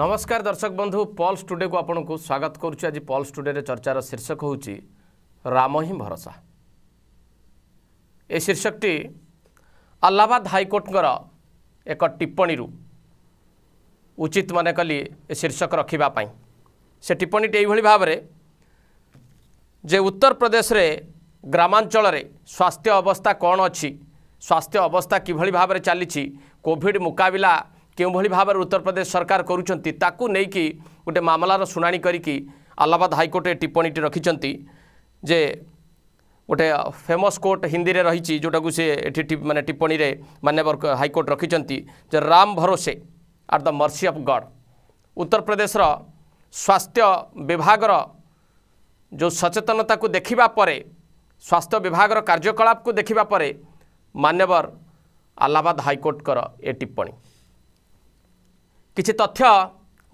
ନମସ୍କାର ଦର୍ଶକ ବନ୍ଧୁ ପଲ୍ ଷ୍ଟୁଡ଼ିଓକୁ ଆପଣଙ୍କୁ ସ୍ୱାଗତ କରୁଛୁ ଆଜି ପଲ୍ ଷ୍ଟୁଡ଼ିଓରେ ଚର୍ଚ୍ଚାର ଶୀର୍ଷକ ହେଉଛି ରାମ ହିଁ ଭରସା ଏ ଶୀର୍ଷକଟି ଆହ୍ଲାବାଦ ହାଇକୋର୍ଟଙ୍କର ଏକ ଟିପ୍ପଣୀରୁ ଉଚିତ ମନେ କଲି ଏ ଶୀର୍ଷକ ରଖିବା ପାଇଁ ସେ ଟିପ୍ପଣୀଟି ଏଇଭଳି ଭାବରେ ଯେ ଉତ୍ତରପ୍ରଦେଶରେ ଗ୍ରାମାଞ୍ଚଳରେ ସ୍ୱାସ୍ଥ୍ୟ ଅବସ୍ଥା କ'ଣ ଅଛି ସ୍ୱାସ୍ଥ୍ୟ ଅବସ୍ଥା କିଭଳି ଭାବରେ ଚାଲିଛି କୋଭିଡ଼ ମୁକାବିଲା কেউভাবে ভাবে উত্তরপ্রদেশ সরকার করছেন তাকে নেই গোটে মামলার শুনানি করি আলাহাবাদ হাইকোর্টে টিপ্পণীটি রাখিছেন যে গোটে ফেমস কোর্ট হিন্দি রয়েছে যেটা সে এটি মানে টিপ্পণী মানবর হাইকোর্ট রাখিছেন যে রাম ভরোসে আট দ মর্সি অফ গড উত্তরপ্রদেশর স্বাস্থ্য বিভাগর যে সচেতনতা দেখা পরে স্বাস্থ্য বিভাগর কার্যকলাপ দেখা পরে মানবর আলাহাবাদ হাইকোর্টর এ টিপ্পণী କିଛି ତଥ୍ୟ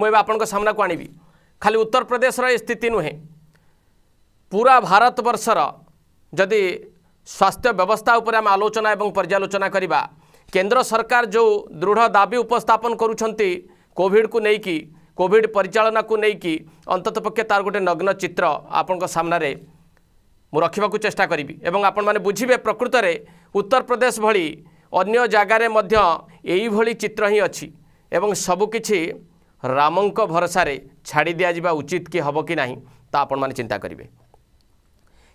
ମୁଁ ଏବେ ଆପଣଙ୍କ ସାମ୍ନାକୁ ଆଣିବି ଖାଲି ଉତ୍ତରପ୍ରଦେଶର ଏ ସ୍ଥିତି ନୁହେଁ ପୁରା ଭାରତବର୍ଷର ଯଦି ସ୍ୱାସ୍ଥ୍ୟ ବ୍ୟବସ୍ଥା ଉପରେ ଆମେ ଆଲୋଚନା ଏବଂ ପର୍ଯ୍ୟାଲୋଚନା କରିବା କେନ୍ଦ୍ର ସରକାର ଯେଉଁ ଦୃଢ଼ ଦାବି ଉପସ୍ଥାପନ କରୁଛନ୍ତି କୋଭିଡ଼କୁ ନେଇକି କୋଭିଡ଼ ପରିଚାଳନାକୁ ନେଇକି ଅନ୍ତତଃ ପକ୍ଷେ ତା'ର ଗୋଟେ ନଗ୍ନ ଚିତ୍ର ଆପଣଙ୍କ ସାମ୍ନାରେ ମୁଁ ରଖିବାକୁ ଚେଷ୍ଟା କରିବି ଏବଂ ଆପଣମାନେ ବୁଝିବେ ପ୍ରକୃତରେ ଉତ୍ତରପ୍ରଦେଶ ଭଳି ଅନ୍ୟ ଜାଗାରେ ମଧ୍ୟ ଏଇଭଳି ଚିତ୍ର ହିଁ ଅଛି ଏବଂ ସବୁକିଛି ରାମଙ୍କ ଭରସାରେ ଛାଡ଼ି ଦିଆଯିବା ଉଚିତ କି ହେବ କି ନାହିଁ ତା ଆପଣମାନେ ଚିନ୍ତା କରିବେ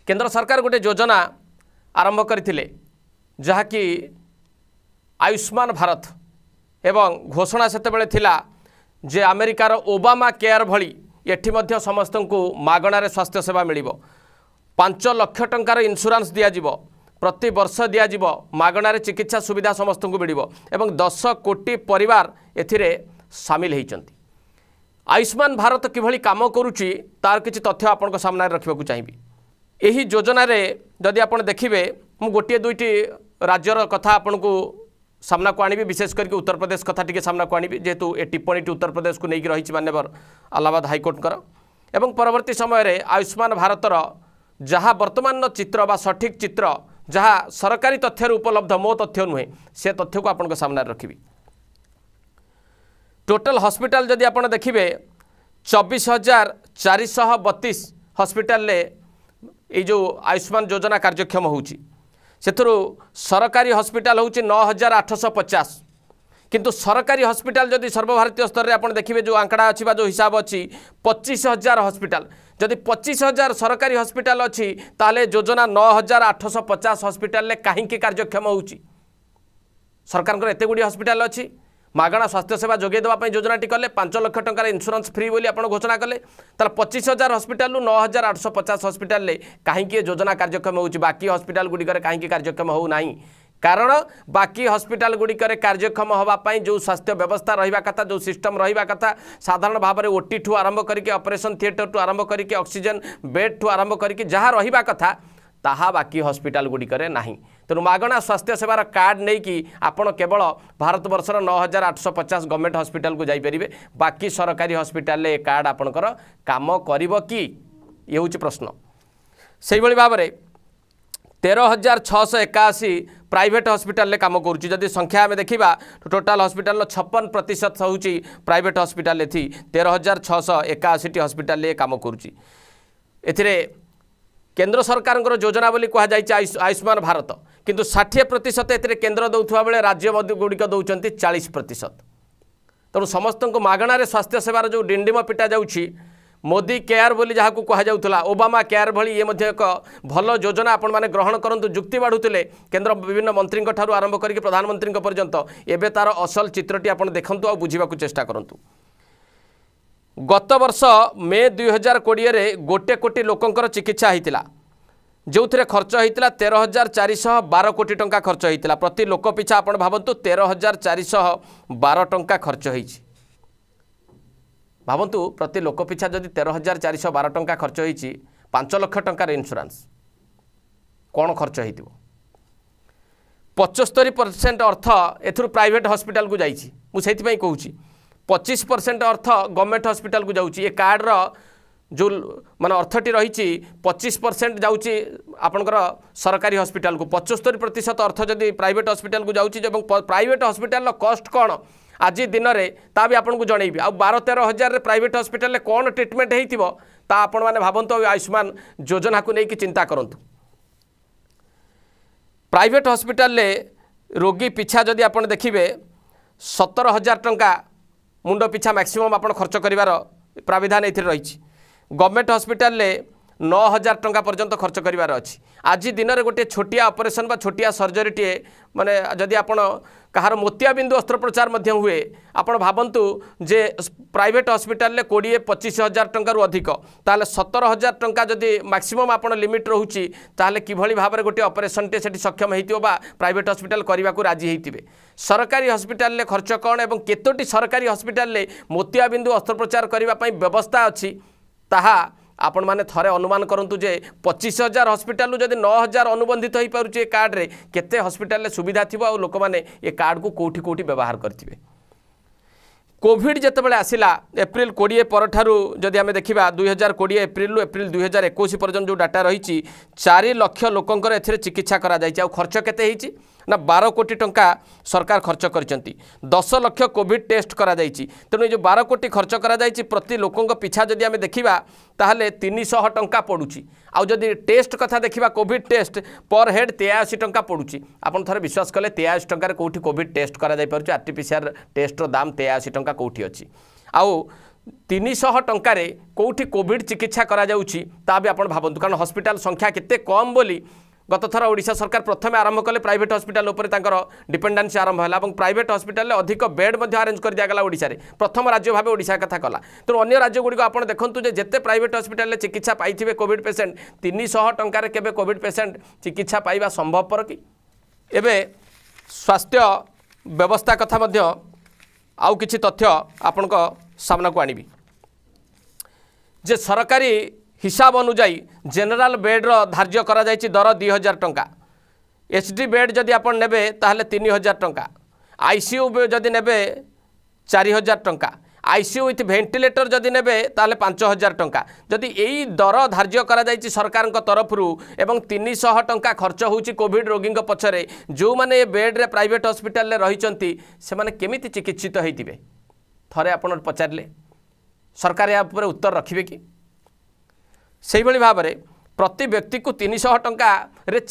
କେନ୍ଦ୍ର ସରକାର ଗୋଟିଏ ଯୋଜନା ଆରମ୍ଭ କରିଥିଲେ ଯାହାକି ଆୟୁଷ୍ମାନ ଭାରତ ଏବଂ ଘୋଷଣା ସେତେବେଳେ ଥିଲା ଯେ ଆମେରିକାର ଓବାମା କେୟାର ଭଳି ଏଠି ମଧ୍ୟ ସମସ୍ତଙ୍କୁ ମାଗଣାରେ ସ୍ୱାସ୍ଥ୍ୟ ସେବା ମିଳିବ ପାଞ୍ଚ ଲକ୍ଷ ଟଙ୍କାର ଇନ୍ସୁରାନ୍ସ ଦିଆଯିବ ପ୍ରତିବର୍ଷ ଦିଆଯିବ ମାଗଣାରେ ଚିକିତ୍ସା ସୁବିଧା ସମସ୍ତଙ୍କୁ ମିଳିବ ଏବଂ ଦଶ କୋଟି ପରିବାର ଏଥିରେ ସାମିଲ ହୋଇଛନ୍ତି ଆୟୁଷ୍ମାନ ଭାରତ କିଭଳି କାମ କରୁଛି ତା'ର କିଛି ତଥ୍ୟ ଆପଣଙ୍କ ସାମ୍ନାରେ ରଖିବାକୁ ଚାହିଁବି ଏହି ଯୋଜନାରେ ଯଦି ଆପଣ ଦେଖିବେ ମୁଁ ଗୋଟିଏ ଦୁଇଟି ରାଜ୍ୟର କଥା ଆପଣଙ୍କୁ ସାମ୍ନାକୁ ଆଣିବି ବିଶେଷ କରିକି ଉତ୍ତରପ୍ରଦେଶ କଥା ଟିକିଏ ସାମ୍ନାକୁ ଆଣିବି ଯେହେତୁ ଏ ଟିପ୍ପଣୀଟି ଉତ୍ତରପ୍ରଦେଶକୁ ନେଇକି ରହିଛି ମାନ୍ୟବର ଆହ୍ଲାବାଦ ହାଇକୋର୍ଟଙ୍କର ଏବଂ ପରବର୍ତ୍ତୀ ସମୟରେ ଆୟୁଷ୍ମାନ ଭାରତର ଯାହା ବର୍ତ୍ତମାନର ଚିତ୍ର ବା ସଠିକ୍ ଚିତ୍ର ଯାହା ସରକାରୀ ତଥ୍ୟରୁ ଉପଲବ୍ଧ ମୋ ତଥ୍ୟ ନୁହେଁ ସେ ତଥ୍ୟକୁ ଆପଣଙ୍କ ସାମ୍ନାରେ ରଖିବି ଟୋଟାଲ୍ ହସ୍ପିଟାଲ ଯଦି ଆପଣ ଦେଖିବେ ଚବିଶ ହଜାର ଚାରିଶହ ବତିଶ ହସ୍ପିଟାଲରେ ଏଇ ଯେଉଁ ଆୟୁଷ୍ମାନ ଯୋଜନା କାର୍ଯ୍ୟକ୍ଷମ ହେଉଛି ସେଥିରୁ ସରକାରୀ ହସ୍ପିଟାଲ ହେଉଛି ନଅ ହଜାର ଆଠଶହ ପଚାଶ କିନ୍ତୁ ସରକାରୀ ହସ୍ପିଟାଲ ଯଦି ସର୍ବଭାରତୀୟ ସ୍ତରରେ ଆପଣ ଦେଖିବେ ଯେଉଁ ଆଙ୍କଡ଼ା ଅଛି ବା ଯେଉଁ ହିସାବ ଅଛି ପଚିଶ ହଜାର ହସ୍ପିଟାଲ जदि पच्चीस हजार सरकारी हस्पिटाल अच्छी ताले योजना नौ हजार आठश पचास हस्पिटाल कहीं कार्यक्षम हो सरकार एत गुड़ी हस्पिटाल अच्छी ମାଗଣା ସ୍ୱାସ୍ଥ୍ୟସେବା ଯୋଗାଇ ଦେବା ପାଇଁ ଯୋଜନାଟି କଲେ ପାଞ୍ଚ ଲକ୍ଷ ଟଙ୍କାର ଇନ୍ସୁରାନ୍ସ ଫ୍ରି ବୋଲି ଆପଣ ଘୋଷଣା କଲେ ତାହେଲେ ପଚିଶ ହଜାର ହସ୍ପିଟାଲରୁ ନଅ ହଜାର ଆଠଶହ ପଚାଶ ହସ୍ପିଟାଲରେ କାହିଁକି ଏ ଯୋଜନା କାର୍ଯ୍ୟକ୍ଷମ ହେଉଛି ବାକି ହସ୍ପିଟାଲ ଗୁଡ଼ିକରେ କାହିଁକି କାର୍ଯ୍ୟକ୍ଷମ ହେଉନାହିଁ কারণ বাকি হসপিটাল গুড়িকরে কার্যক্ষম হওয়া যে স্বাস্থ্য ব্যবস্থা রহবা কথা যে সিষ্টম রহবা কথা সাধারণ ভাবে ওটি ঠু আরম্ভ করি অপরেসন থিয়েটর ঠু আরম্ভ করি অক্সিজেন বেড ঠু আরম্ভ করি যা রহবা কথা ତାହା ବାକି ହସ୍ପିଟାଲ ଗୁଡ଼ିକରେ ନାହିଁ ତେଣୁ ମାଗଣା ସ୍ୱାସ୍ଥ୍ୟ ସେବାର କାର୍ଡ଼ ନେଇକି ଆପଣ କେବଳ ଭାରତବର୍ଷର ନଅ ହଜାର ଆଠଶହ ପଚାଶ ଗଭର୍ଣ୍ଣମେଣ୍ଟ ହସ୍ପିଟାଲକୁ ଯାଇପାରିବେ ବାକି ସରକାରୀ ହସ୍ପିଟାଲରେ ଏ କାର୍ଡ଼ ଆପଣଙ୍କର କାମ କରିବ କି ଇଏ ହେଉଛି ପ୍ରଶ୍ନ ସେହିଭଳି ଭାବରେ ତେର ହଜାର ଛଅଶହ ଏକାଅଶୀ ପ୍ରାଇଭେଟ୍ ହସ୍ପିଟାଲରେ କାମ କରୁଛି ଯଦି ସଂଖ୍ୟା ଆମେ ଦେଖିବା ଟୋଟାଲ୍ ହସ୍ପିଟାଲର ଛପନ ପ୍ରତିଶତ ହେଉଛି ପ୍ରାଇଭେଟ୍ ହସ୍ପିଟାଲ ଏଠି ତେର ହଜାର ଛଅଶହ ଏକାଅଶୀଟି ହସ୍ପିଟାଲରେ କାମ କରୁଛି ଏଥିରେ କେନ୍ଦ୍ର ସରକାରଙ୍କର ଯୋଜନା ବୋଲି କୁହାଯାଇଛି ଆୟୁଷ୍ମାନ ଭାରତ କିନ୍ତୁ ଷାଠିଏ ପ୍ରତିଶତ ଏଥିରେ କେନ୍ଦ୍ର ଦେଉଥିବା ବେଳେ ରାଜ୍ୟଗୁଡ଼ିକ ଦେଉଛନ୍ତି ଚାଳିଶ ପ୍ରତିଶତ ତେଣୁ ସମସ୍ତଙ୍କୁ ମାଗଣାରେ ସ୍ୱାସ୍ଥ୍ୟ ସେବାର ଯେଉଁ ଡିଣ୍ଡିମ ପିଟା ଯାଉଛି ମୋଦି କେୟାର ବୋଲି ଯାହାକୁ କୁହାଯାଉଥିଲା ଓବାମା କେୟାର ଭଳି ଇଏ ମଧ୍ୟ ଏକ ଭଲ ଯୋଜନା ଆପଣମାନେ ଗ୍ରହଣ କରନ୍ତୁ ଯୁକ୍ତି ବାଢ଼ୁଥିଲେ କେନ୍ଦ୍ର ବିଭିନ୍ନ ମନ୍ତ୍ରୀଙ୍କ ଠାରୁ ଆରମ୍ଭ କରିକି ପ୍ରଧାନମନ୍ତ୍ରୀଙ୍କ ପର୍ଯ୍ୟନ୍ତ ଏବେ ତାର ଅସଲ ଚିତ୍ରଟି ଆପଣ ଦେଖନ୍ତୁ ଆଉ ବୁଝିବାକୁ ଚେଷ୍ଟା କରନ୍ତୁ ଗତବର୍ଷ ମେ ଦୁଇ ହଜାର କୋଡ଼ିଏରେ ଗୋଟେ କୋଟି ଲୋକଙ୍କର ଚିକିତ୍ସା ହୋଇଥିଲା ଯେଉଁଥିରେ ଖର୍ଚ୍ଚ ହୋଇଥିଲା ତେର ହଜାର ଚାରିଶହ ବାର କୋଟି ଟଙ୍କା ଖର୍ଚ୍ଚ ହୋଇଥିଲା ପ୍ରତି ଲୋକ ପିଛା ଆପଣ ଭାବନ୍ତୁ ତେର ହଜାର ଚାରିଶହ ବାର ଟଙ୍କା ଖର୍ଚ୍ଚ ହୋଇଛି ଭାବନ୍ତୁ ପ୍ରତି ଲୋକ ପିଛା ଯଦି ତେର ହଜାର ଚାରିଶହ ବାର ଟଙ୍କା ଖର୍ଚ୍ଚ ହୋଇଛି ପାଞ୍ଚ ଲକ୍ଷ ଟଙ୍କାର ଇନ୍ସୁରାନ୍ସ କ'ଣ ଖର୍ଚ୍ଚ ହୋଇଥିବ ପଞ୍ଚସ୍ତରୀ ପରସେଣ୍ଟ ଅର୍ଥ ଏଥିରୁ ପ୍ରାଇଭେଟ୍ ହସ୍ପିଟାଲକୁ ଯାଇଛି ମୁଁ ସେଇଥିପାଇଁ କହୁଛି ପଚିଶ ପରସେଣ୍ଟ ଅର୍ଥ ଗଭର୍ଣ୍ଣମେଣ୍ଟ ହସ୍ପିଟାଲକୁ ଯାଉଛି ଏ କାର୍ଡ଼ର ଯେଉଁ ମାନେ ଅର୍ଥଟି ରହିଛି ପଚିଶ ପରସେଣ୍ଟ ଯାଉଛି ଆପଣଙ୍କର ସରକାରୀ ହସ୍ପିଟାଲକୁ ପଞ୍ଚସ୍ତରୀ ପ୍ରତିଶତ ଅର୍ଥ ଯଦି ପ୍ରାଇଭେଟ୍ ହସ୍ପିଟାଲକୁ ଯାଉଛି ଏବଂ ପ୍ରାଇଭେଟ୍ ହସ୍ପିଟାଲର କଷ୍ଟ କ'ଣ ଆଜି ଦିନରେ ତା ବି ଆପଣଙ୍କୁ ଜଣେଇବି ଆଉ ବାର ତେର ହଜାରରେ ପ୍ରାଇଭେଟ୍ ହସ୍ପିଟାଲରେ କ'ଣ ଟ୍ରିଟମେଣ୍ଟ ହୋଇଥିବ ତା ଆପଣମାନେ ଭାବନ୍ତୁ ଆଉ ଆୟୁଷ୍ମାନ ଯୋଜନାକୁ ନେଇକି ଚିନ୍ତା କରନ୍ତୁ ପ୍ରାଇଭେଟ୍ ହସ୍ପିଟାଲରେ ରୋଗୀ ପିଛା ଯଦି ଆପଣ ଦେଖିବେ ସତର ହଜାର ଟଙ୍କା ମୁଣ୍ଡ ପିଛା ମ୍ୟାକ୍ସିମମ୍ ଆପଣ ଖର୍ଚ୍ଚ କରିବାର ପ୍ରାବିଧାନ ଏଥିରେ ରହିଛି ଗଭର୍ଣ୍ଣମେଣ୍ଟ ହସ୍ପିଟାଲରେ ନଅ ହଜାର ଟଙ୍କା ପର୍ଯ୍ୟନ୍ତ ଖର୍ଚ୍ଚ କରିବାର ଅଛି ଆଜି ଦିନରେ ଗୋଟିଏ ଛୋଟିଆ ଅପରେସନ୍ ବା ଛୋଟିଆ ସର୍ଜରୀଟିଏ ମାନେ ଯଦି ଆପଣ କାହାର ମୋତିଆବିନ୍ଦୁ ଅସ୍ତ୍ରୋପଚାର ମଧ୍ୟ ହୁଏ ଆପଣ ଭାବନ୍ତୁ ଯେ ପ୍ରାଇଭେଟ୍ ହସ୍ପିଟାଲରେ କୋଡ଼ିଏ ପଚିଶ ହଜାର ଟଙ୍କାରୁ ଅଧିକ ତାହେଲେ ସତର ହଜାର ଟଙ୍କା ଯଦି ମ୍ୟାକ୍ସିମମ୍ ଆପଣ ଲିମିଟ୍ ରହୁଛି ତାହେଲେ କିଭଳି ଭାବରେ ଗୋଟିଏ ଅପରେସନ୍ଟିଏ ସେଠି ସକ୍ଷମ ହୋଇଥିବ ବା ପ୍ରାଇଭେଟ୍ ହସ୍ପିଟାଲ କରିବାକୁ ରାଜି ହୋଇଥିବେ ସରକାରୀ ହସ୍ପିଟାଲରେ ଖର୍ଚ୍ଚ କ'ଣ ଏବଂ କେତୋଟି ସରକାରୀ ହସ୍ପିଟାଲରେ ମୋତିଆବିନ୍ଦୁ ଅସ୍ତ୍ରୋପଚାର କରିବା ପାଇଁ ବ୍ୟବସ୍ଥା ଅଛି ତାହା ଆପଣମାନେ ଥରେ ଅନୁମାନ କରନ୍ତୁ ଯେ ପଚିଶ ହଜାର ହସ୍ପିଟାଲରୁ ଯଦି ନଅ ହଜାର ଅନୁବନ୍ଧିତ ହୋଇପାରୁଛି ଏ କାର୍ଡ଼ରେ କେତେ ହସ୍ପିଟାଲରେ ସୁବିଧା ଥିବ ଆଉ ଲୋକମାନେ ଏ କାର୍ଡ଼କୁ କେଉଁଠି କେଉଁଠି ବ୍ୟବହାର କରିଥିବେ କୋଭିଡ଼ ଯେତେବେଳେ ଆସିଲା ଏପ୍ରିଲ କୋଡ଼ିଏ ପରଠାରୁ ଯଦି ଆମେ ଦେଖିବା ଦୁଇ ହଜାର କୋଡ଼ିଏ ଏପ୍ରିଲରୁ ଏପ୍ରିଲ ଦୁଇ ହଜାର ଏକୋଇଶ ପର୍ଯ୍ୟନ୍ତ ଯେଉଁ ଡାଟା ରହିଛି ଚାରି ଲକ୍ଷ ଲୋକଙ୍କର ଏଥିରେ ଚିକିତ୍ସା କରାଯାଇଛି ଆଉ ଖର୍ଚ୍ଚ କେତେ ହେଇଛି ନା ବାର କୋଟି ଟଙ୍କା ସରକାର ଖର୍ଚ୍ଚ କରିଛନ୍ତି ଦଶ ଲକ୍ଷ କୋଭିଡ଼ ଟେଷ୍ଟ କରାଯାଇଛି ତେଣୁ ଏ ଯେଉଁ ବାର କୋଟି ଖର୍ଚ୍ଚ କରାଯାଇଛି ପ୍ରତି ଲୋକଙ୍କ ପିଛା ଯଦି ଆମେ ଦେଖିବା ତାହେଲେ ତିନିଶହ ଟଙ୍କା ପଡ଼ୁଛି ଆଉ ଯଦି ଟେଷ୍ଟ କଥା ଦେଖିବା କୋଭିଡ଼ ଟେଷ୍ଟ ପର୍ ହେଡ଼୍ ତେୟାଅଶୀ ଟଙ୍କା ପଡ଼ୁଛି ଆପଣ ଥରେ ବିଶ୍ୱାସ କଲେ ତେୟାଅଶୀ ଟଙ୍କାରେ କେଉଁଠି କୋଭିଡ଼ ଟେଷ୍ଟ କରାଯାଇପାରୁଛି ଆର୍ ଟି ପି ସି ଆର୍ ଟେଷ୍ଟର ଦାମ ତେୟାଅଶୀ ଟଙ୍କା କେଉଁଠି ଅଛି ଆଉ ତିନିଶହ ଟଙ୍କାରେ କେଉଁଠି କୋଭିଡ଼ ଚିକିତ୍ସା କରାଯାଉଛି ତା ବି ଆପଣ ଭାବନ୍ତୁ କାରଣ ହସ୍ପିଟାଲ ସଂଖ୍ୟା କେତେ କମ୍ ବୋଲି ଗତଥର ଓଡ଼ିଶା ସରକାର ପ୍ରଥମେ ଆରମ୍ଭ କଲେ ପ୍ରାଇଭେଟ୍ ହସ୍ପିଟାଲ ଉପରେ ତାଙ୍କର ଡିପେଣ୍ଡାନ୍ସି ଆରମ୍ଭ ହେଲା ଏବଂ ପ୍ରାଇଭେଟ୍ ହସ୍ପିଟାଲରେ ଅଧିକ ବେଡ୍ ମଧ୍ୟ ଆରେଞ୍ଜ କରିଦିଆଗଲା ଓଡ଼ିଶାରେ ପ୍ରଥମ ରାଜ୍ୟ ଭାବେ ଓଡ଼ିଶା କଥା କଲା ତେଣୁ ଅନ୍ୟ ରାଜ୍ୟଗୁଡ଼ିକ ଆପଣ ଦେଖନ୍ତୁ ଯେ ଯେତେ ପ୍ରାଇଭେଟ୍ ହସ୍ପିଟାଲରେ ଚିକିତ୍ସା ପାଇଥିବେ କୋଭିଡ଼ ପେସେଣ୍ଟ ତିନିଶହ ଟଙ୍କାରେ କେବେ କୋଭିଡ଼ ପେସେଣ୍ଟ ଚିକିତ୍ସା ପାଇବା ସମ୍ଭବପର କି ଏବେ ସ୍ୱାସ୍ଥ୍ୟ ବ୍ୟବସ୍ଥା କଥା ମଧ୍ୟ ଆଉ କିଛି ତଥ୍ୟ ଆପଣଙ୍କ ସାମ୍ନାକୁ ଆଣିବି ଯେ ସରକାରୀ হিসাব অনুযায়ী জেনেল বেড্র ধার্য করা যাই দর দুই হাজার টঙ্কা এচডি বেড যদি আপনার নেবে তাহলে তিন হাজার টঙ্কা আইসিইউ যদি নেবে চারি হাজার টঙ্কা আইসিইউ উইথ ভেন্টিলেটর যদি নেবে তাহলে পাঁচ হাজার টঙ্কা যদি এই দর ধার্য করা যাই সরকার তরফর এবং তিনশহ টঙ্কা খরচ হচ্ছে কোভিড রোগী পছরে যে বেড্রে প্রাইভেট হসপিটাল রয়েছেন সে কেমিতি চিকিৎসিত হয়ে থরে আপনার পচারে সরকার এ উপরে উত্তর রাখবে কি সেইভাবে ভাবে প্রতি ব্যক্তি তিনশহ টঙ্কার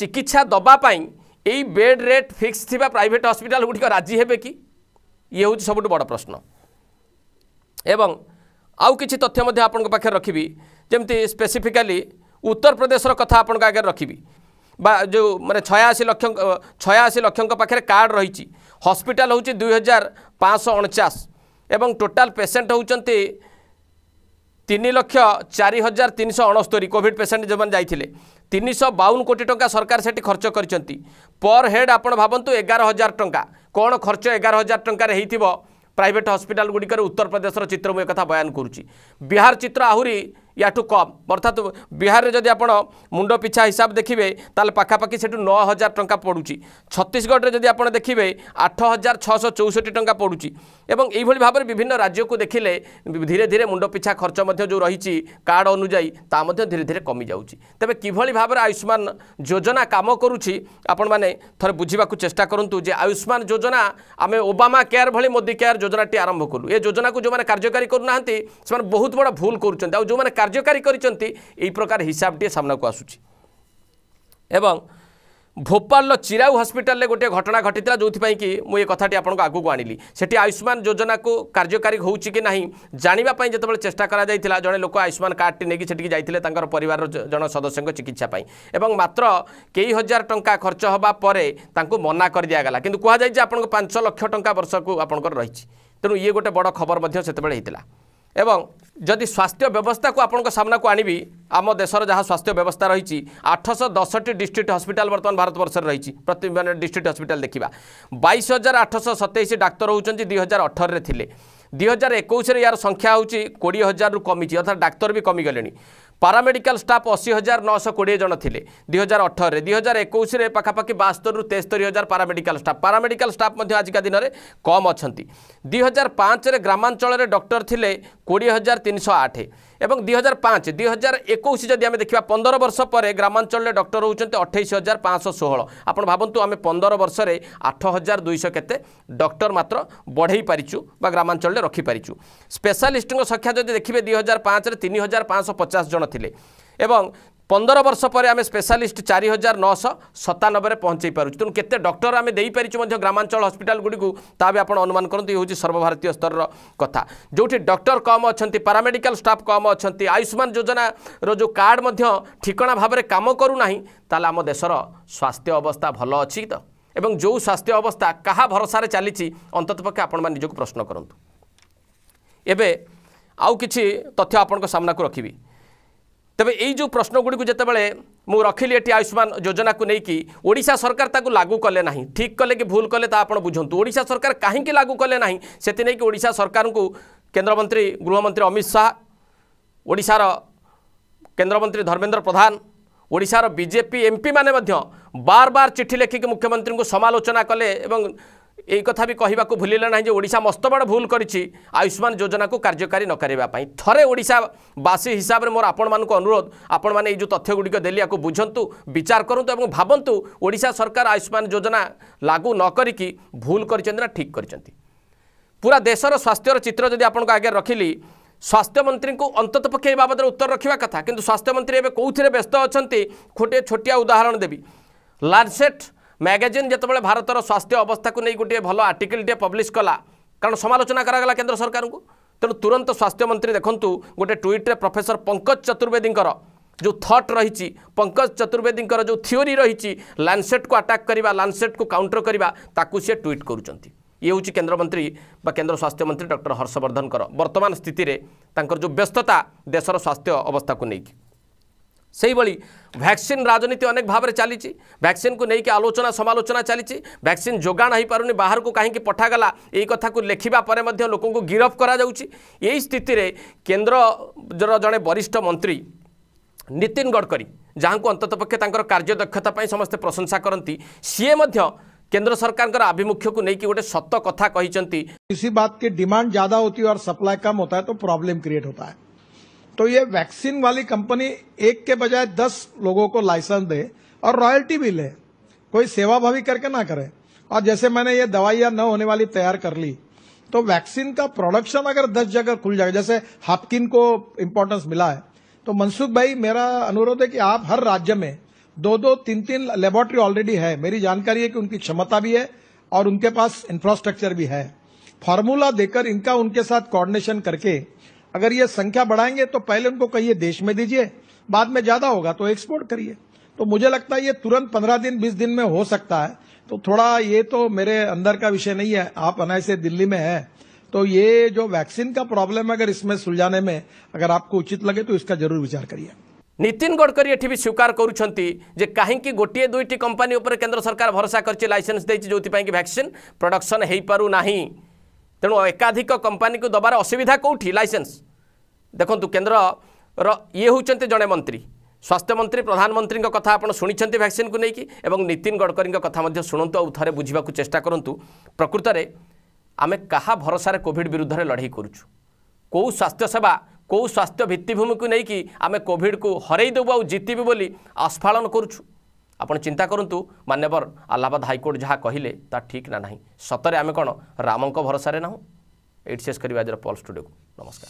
চিকিৎসা দেওয়া এই বেড রেট ফিক্স থাকা প্রাইভেট হসপিটাল গুড়ি রাজি হবে কি ইয়ে হচ্ছে সবুঠ বড় প্রশ্ন এবং আউ কিছু তথ্য আপনার পাখে রাখি যেমি স্পেসিফিকালি উত্তরপ্রদেশের কথা আপনার আগে রাখি বা যে মানে ছয়াশি লক্ষ ছয়াশি লক্ষ পাখে কার্ড রয়েছে হসপিটাল হচ্ছে দুই হাজার পাঁচশো অণচাশ এবং টোটাল পেসেন্ট হচ্ছেন ତିନି ଲକ୍ଷ ଚାରି ହଜାର ତିନିଶହ ଅଣସ୍ତରୀ କୋଭିଡ଼ ପେସେଣ୍ଟ ଯେଉଁମାନେ ଯାଇଥିଲେ ତିନିଶହ ବାଉନ କୋଟି ଟଙ୍କା ସରକାର ସେଠି ଖର୍ଚ୍ଚ କରିଛନ୍ତି ପର୍ ହେଡ୍ ଆପଣ ଭାବନ୍ତୁ ଏଗାର ହଜାର ଟଙ୍କା କ'ଣ ଖର୍ଚ୍ଚ ଏଗାର ହଜାର ଟଙ୍କାରେ ହେଇଥିବ ପ୍ରାଇଭେଟ୍ ହସ୍ପିଟାଲ ଗୁଡ଼ିକରେ ଉତ୍ତରପ୍ରଦେଶର ଚିତ୍ର ମୁଁ ଏକଥା ବୟାନ କରୁଛି ବିହାର ଚିତ୍ର ଆହୁରି ୟାଠୁ କମ୍ ଅର୍ଥାତ୍ ବିହାରରେ ଯଦି ଆପଣ ମୁଣ୍ଡ ପିଛା ହିସାବ ଦେଖିବେ ତାହେଲେ ପାଖାପାଖି ସେଠୁ ନଅ ହଜାର ଟଙ୍କା ପଡ଼ୁଛି ଛତିଶଗଡ଼ରେ ଯଦି ଆପଣ ଦେଖିବେ ଆଠ ହଜାର ଛଅଶହ ଚଉଷଠି ଟଙ୍କା ପଡ଼ୁଛି ଏବଂ ଏଇଭଳି ଭାବରେ ବିଭିନ୍ନ ରାଜ୍ୟକୁ ଦେଖିଲେ ଧୀରେ ଧୀରେ ମୁଣ୍ଡ ପିଛା ଖର୍ଚ୍ଚ ମଧ୍ୟ ଯେଉଁ ରହିଛି କାର୍ଡ଼ ଅନୁଯାୟୀ ତା ମଧ୍ୟ ଧୀରେ ଧୀରେ କମିଯାଉଛି ତେବେ କିଭଳି ଭାବରେ ଆୟୁଷ୍ମାନ ଯୋଜନା କାମ କରୁଛି ଆପଣମାନେ ଥରେ ବୁଝିବାକୁ ଚେଷ୍ଟା କରନ୍ତୁ ଯେ ଆୟୁଷ୍ମାନ ଯୋଜନା ଆମେ ଓବାମା କେୟାର ଭଳି ମୋଦି କେୟାର ଯୋଜନାଟି ଆରମ୍ଭ କଲୁ ଏ ଯୋଜନାକୁ ଯେଉଁମାନେ କାର୍ଯ୍ୟକାରୀ କରୁନାହାନ୍ତି ସେମାନେ ବହୁତ ବଡ଼ ଭୁଲ କରୁଛନ୍ତି ଆଉ ଯେଉଁମାନେ କାର୍ଯ୍ୟକାରୀ କରିଛନ୍ତି ଏହି ପ୍ରକାର ହିସାବଟିଏ ସାମ୍ନାକୁ ଆସୁଛି ଏବଂ ଭୋପାଳର ଚିରାଉ ହସ୍ପିଟାଲରେ ଗୋଟିଏ ଘଟଣା ଘଟିଥିଲା ଯେଉଁଥିପାଇଁ କି ମୁଁ ଏ କଥାଟି ଆପଣଙ୍କୁ ଆଗକୁ ଆଣିଲି ସେଠି ଆୟୁଷ୍ମାନ ଯୋଜନାକୁ କାର୍ଯ୍ୟକାରୀ ହେଉଛି କି ନାହିଁ ଜାଣିବା ପାଇଁ ଯେତେବେଳେ ଚେଷ୍ଟା କରାଯାଇଥିଲା ଜଣେ ଲୋକ ଆୟୁଷ୍ମାନ କାର୍ଡ଼ଟି ନେଇକି ସେଠିକି ଯାଇଥିଲେ ତାଙ୍କର ପରିବାରର ଜଣ ସଦସ୍ୟଙ୍କ ଚିକିତ୍ସା ପାଇଁ ଏବଂ ମାତ୍ର କେଇ ହଜାର ଟଙ୍କା ଖର୍ଚ୍ଚ ହେବା ପରେ ତାଙ୍କୁ ମନା କରିଦିଆଗଲା କିନ୍ତୁ କୁହାଯାଇଛି ଆପଣଙ୍କ ପାଞ୍ଚ ଲକ୍ଷ ଟଙ୍କା ବର୍ଷକୁ ଆପଣଙ୍କର ରହିଛି ତେଣୁ ଇଏ ଗୋଟେ ବଡ଼ ଖବର ମଧ୍ୟ ସେତେବେଳେ ହେଇଥିଲା ଏବଂ ଯଦି ସ୍ୱାସ୍ଥ୍ୟ ବ୍ୟବସ୍ଥାକୁ ଆପଣଙ୍କ ସାମ୍ନାକୁ ଆଣିବି ଆମ ଦେଶର ଯାହା ସ୍ୱାସ୍ଥ୍ୟ ବ୍ୟବସ୍ଥା ରହିଛି ଆଠଶହ ଦଶଟି ଡିଷ୍ଟ୍ରିକ୍ଟ ହସ୍ପିଟାଲ ବର୍ତ୍ତମାନ ଭାରତବର୍ଷରେ ରହିଛି ପ୍ରତି ମାନେ ଡିଷ୍ଟ୍ରିକ୍ଟ ହସ୍ପିଟାଲ ଦେଖିବା ବାଇଶ ହଜାର ଆଠଶହ ସତେଇଶ ଡାକ୍ତର ହେଉଛନ୍ତି ଦୁଇ ହଜାର ଅଠରରେ ଥିଲେ ଦୁଇ ହଜାର ଏକୋଇଶରେ ଏହାର ସଂଖ୍ୟା ହେଉଛି କୋଡ଼ିଏ ହଜାରରୁ କମିଛି ଅର୍ଥାତ୍ ଡାକ୍ତର ବି କମିଗଲେଣି ପାରାମେଡିକାଲ ଷ୍ଟାଫ୍ ଅଶୀ ହଜାର ନଅଶହ କୋଡ଼ିଏ ଜଣ ଥିଲେ ଦୁଇ ହଜାର ଅଠରରେ ଦୁଇ ହଜାର ଏକୋଇଶରେ ପାଖାପାଖି ବାସ୍ତରିରୁ ତେସ୍ତରୀ ହଜାର ପାରାମେଡିକାଲ ଷ୍ଟାଫ୍ ପାରାମେଡିକାଲ ଷ୍ଟାଫ୍ ମଧ୍ୟ ଆଜିକା ଦିନରେ କମ୍ ଅଛନ୍ତି ଦୁଇ ହଜାର ପାଞ୍ଚରେ ଗ୍ରାମାଞ୍ଚଳରେ ଡକ୍ଟର ଥିଲେ କୋଡ଼ିଏ ହଜାର ତିନିଶହ ଆଠ এবং দুই হাজার পাঁচ দুই হাজার একুশ যদি আমি দেখা পনেরো বর্ষ পরে গ্রামাঞ্চলের ডক্টর হচ্ছেন অঠেইশ হাজার পাঁচশহ ষোহল আপনার ভাবতু আমি পনেরো বর্ষের আঠ হাজার দুইশ কেতে ডক্টর মাত্র বড়াই পারিছু বা গ্রামাঞ্চলের রখিপারিছু স্পেশালিষ্ট সংখ্যা যদি দেখবে দুই হাজার পাঁচ তিন হাজার পাঁচশহ পচাশ জন লে এবং ପନ୍ଦର ବର୍ଷ ପରେ ଆମେ ସ୍ପେଶାଲିଷ୍ଟ ଚାରି ହଜାର ନଅଶହ ସତାନବେରେ ପହଞ୍ଚାଇ ପାରୁଛୁ ତେଣୁ କେତେ ଡକ୍ଟର ଆମେ ଦେଇପାରିଛୁ ମଧ୍ୟ ଗ୍ରାମାଞ୍ଚଳ ହସ୍ପିଟାଲଗୁଡ଼ିକୁ ତା ବି ଆପଣ ଅନୁମାନ କରନ୍ତୁ ଏ ହେଉଛି ସର୍ବଭାରତୀୟ ସ୍ତରର କଥା ଯେଉଁଠି ଡକ୍ଟର କମ୍ ଅଛନ୍ତି ପାରାମେଡ଼ିକାଲ ଷ୍ଟାଫ୍ କମ୍ ଅଛନ୍ତି ଆୟୁଷ୍ମାନ ଯୋଜନାର ଯେଉଁ କାର୍ଡ଼ ମଧ୍ୟ ଠିକଣା ଭାବରେ କାମ କରୁନାହିଁ ତାହେଲେ ଆମ ଦେଶର ସ୍ୱାସ୍ଥ୍ୟ ଅବସ୍ଥା ଭଲ ଅଛି ତ ଏବଂ ଯେଉଁ ସ୍ୱାସ୍ଥ୍ୟ ଅବସ୍ଥା କାହା ଭରସାରେ ଚାଲିଛି ଅନ୍ତତଃ ପକ୍ଷେ ଆପଣମାନେ ନିଜକୁ ପ୍ରଶ୍ନ କରନ୍ତୁ ଏବେ ଆଉ କିଛି ତଥ୍ୟ ଆପଣଙ୍କ ସାମ୍ନାକୁ ରଖିବି तबे तेज प्रश्नगुड़ी जो बड़े मुझे रखिली एटी आयुष्मान योजना को लेकिन ओडा सरकार लागू कले ना ठीक कले कि भूल कले आप बुझु ओडा सरकार कहीं लागू कले ना से ओडा सरकार को केन्द्रमंत्री गृहमंत्री अमित शाह ओडार केन्द्रमंत्री धर्मेन्द्र प्रधान ओडार बीजेपी एमपी मैंने बार बार चिठी लिखिक मुख्यमंत्री को समालोचना कले এই কথা বি কহবাকে ভুলিলে না যে ওড়শা মস্ত বড় ভুল করেছি আয়ুষ্মান যোজনাকে কার্যকারী নকরা থরে ওড়শাবাসী হিসাবে মোর আপন মানুষ অনুরোধ আপন মানে এই যে তথ্যগুড়ি দেলি ইয়াকে বুঝতু বিচার করতু এবং ভাবতু ওড়শা সরকার আয়ুষ্মান যোজনা লাগু নকরিকি ভুল করেছেন না ঠিক করেছেন পুরা দেশর স্বাস্থ্যর চিত্র যদি আপনার আগে রখিলি ସ୍ୱାସ୍ଥ୍ୟମନ୍ତ୍ରୀଙ୍କୁ ଅନ୍ତତ ପକ୍ଷେ ଏ ବାବଦରେ ଉତ୍ତର ରଖିବା କଥା କିନ୍ତୁ ସ୍ୱାସ୍ଥ୍ୟମନ୍ତ୍ରୀ ଏବେ କେଉଁଥିରେ ବ୍ୟସ୍ତ ଅଛନ୍ତି ଗୋଟିଏ ଛୋଟିଆ ଉଦାହରଣ ଦେବି ଲାର୍ସେଟ୍ ମ୍ୟାଗାଜିନ୍ ଯେତେବେଳେ ଭାରତର ସ୍ୱାସ୍ଥ୍ୟ ଅବସ୍ଥାକୁ ନେଇ ଗୋଟିଏ ଭଲ ଆର୍ଟିକଲ୍ଟିଏ ପବ୍ଲିଶ୍ କଲା କାରଣ ସମାଲୋଚନା କରାଗଲା କେନ୍ଦ୍ର ସରକାରଙ୍କୁ ତେଣୁ ତୁରନ୍ତ ସ୍ୱାସ୍ଥ୍ୟମନ୍ତ୍ରୀ ଦେଖନ୍ତୁ ଗୋଟେ ଟ୍ୱିଟ୍ରେ ପ୍ରଫେସର ପଙ୍କଜ ଚତୁର୍ବେଦୀଙ୍କର ଯେଉଁ ଥଟ୍ ରହିଛି ପଙ୍କଜ ଚତୁର୍ବେଦୀଙ୍କର ଯେଉଁ ଥିଓରି ରହିଛି ଲାନ୍ସେଟ୍କୁ ଆଟାକ୍ କରିବା ଲାନ୍ସେଟ୍କୁ କାଉଣ୍ଟର କରିବା ତାକୁ ସିଏ ଟ୍ୱିଟ୍ କରୁଛନ୍ତି ଇଏ ହେଉଛି କେନ୍ଦ୍ରମନ୍ତ୍ରୀ ବା କେନ୍ଦ୍ର ସ୍ୱାସ୍ଥ୍ୟମନ୍ତ୍ରୀ ଡକ୍ଟର ହର୍ଷବର୍ଦ୍ଧନଙ୍କର ବର୍ତ୍ତମାନ ସ୍ଥିତିରେ ତାଙ୍କର ଯେଉଁ ବ୍ୟସ୍ତତା ଦେଶର ସ୍ୱାସ୍ଥ୍ୟ ଅବସ୍ଥାକୁ ନେଇକି से ही भैक्सीन राजनीति अनेक भाव में चली भैक्सीन को लेकिन आलोचना समालोचना चली भैक्सीन जोगाण हो पार बाहर को कहीं पठागला यही कथ को लेखापर लोक गिरफ्त कर यही स्थित केन्द्र जड़े वरिष्ठ मंत्री नितिन गडकरी जहाँ को अंत पक्षे कार्यदक्षता समस्ते प्रशंसा करती सीए केन्द्र सरकार आभिमुख्य को लेकिन गोटे सत कथ कही किसी बात के डिमांड ज्यादा होती है और सप्लाई कम होता है तो प्रॉब्लम क्रिएट होता है तो ये वैक्सीन वाली कंपनी एक के बजाय दस लोगों को लाइसेंस दे और रॉयल्टी भी ले कोई सेवा भावी करके ना करे और जैसे मैंने ये दवाइयां न होने वाली तैयार कर ली तो वैक्सीन का प्रोडक्शन अगर दस जगह खुल जाएगा जैसे हापकिन को इम्पोर्टेंस मिला है तो मनसुख भाई मेरा अनुरोध है कि आप हर राज्य में दो दो तीन तीन लेबोरेटरी ऑलरेडी है मेरी जानकारी है कि उनकी क्षमता भी है और उनके पास इंफ्रास्ट्रक्चर भी है फॉर्मूला देकर इनका उनके साथ कोऑर्डिनेशन करके अगर ये संख्या बढ़ाएंगे तो पहले उनको कहिए देश में दीजिए बाद में ज्यादा होगा तो एक्सपोर्ट करिए तो मुझे लगता है ये तुरंत पंद्रह दिन बीस दिन में हो सकता है तो थोड़ा ये तो मेरे अंदर का विषय नहीं है आप अनाय से दिल्ली में है तो ये जो वैक्सीन का प्रॉब्लम है अगर इसमें सुलझाने में अगर आपको उचित लगे तो इसका जरूर विचार करिए नितिन गडकरी एटी भी स्वीकार करुँच कहीं गोटे दुईट कंपानी उपर केन्द्र सरकार भरोसा कर लाइसेंस दे जो भैक्सीन प्रडक्शन हो पारू ना ତେଣୁ ଏକାଧିକ କମ୍ପାନୀକୁ ଦେବାର ଅସୁବିଧା କେଉଁଠି ଲାଇସେନ୍ସ ଦେଖନ୍ତୁ କେନ୍ଦ୍ରର ଇଏ ହେଉଛନ୍ତି ଜଣେ ମନ୍ତ୍ରୀ ସ୍ୱାସ୍ଥ୍ୟମନ୍ତ୍ରୀ ପ୍ରଧାନମନ୍ତ୍ରୀଙ୍କ କଥା ଆପଣ ଶୁଣିଛନ୍ତି ଭ୍ୟାକ୍ସିନ୍କୁ ନେଇକି ଏବଂ ନୀତିନ ଗଡ଼କରୀଙ୍କ କଥା ମଧ୍ୟ ଶୁଣନ୍ତୁ ଆଉ ଥରେ ବୁଝିବାକୁ ଚେଷ୍ଟା କରନ୍ତୁ ପ୍ରକୃତରେ ଆମେ କାହା ଭରସାରେ କୋଭିଡ଼ ବିରୁଦ୍ଧରେ ଲଢ଼େଇ କରୁଛୁ କେଉଁ ସ୍ୱାସ୍ଥ୍ୟ ସେବା କେଉଁ ସ୍ୱାସ୍ଥ୍ୟ ଭିତ୍ତିଭୂମିକୁ ନେଇକି ଆମେ କୋଭିଡ଼କୁ ହରେଇଦେବୁ ଆଉ ଜିତିବୁ ବୋଲି ଆସ୍ଫାଳନ କରୁଛୁ ଆପଣ ଚିନ୍ତା କରନ୍ତୁ ମାନ୍ୟବର ଆହ୍ଲାବାଦ ହାଇକୋର୍ଟ ଯାହା କହିଲେ ତା ଠିକ୍ ନା ନାହିଁ ସତରେ ଆମେ କ'ଣ ରାମଙ୍କ ଭରସାରେ ନାହୁଁ ଏଇଠି ଶେଷ କରିବା ଆଜିର ପଲ୍ ଷ୍ଟୁଡ଼ିଓକୁ ନମସ୍କାର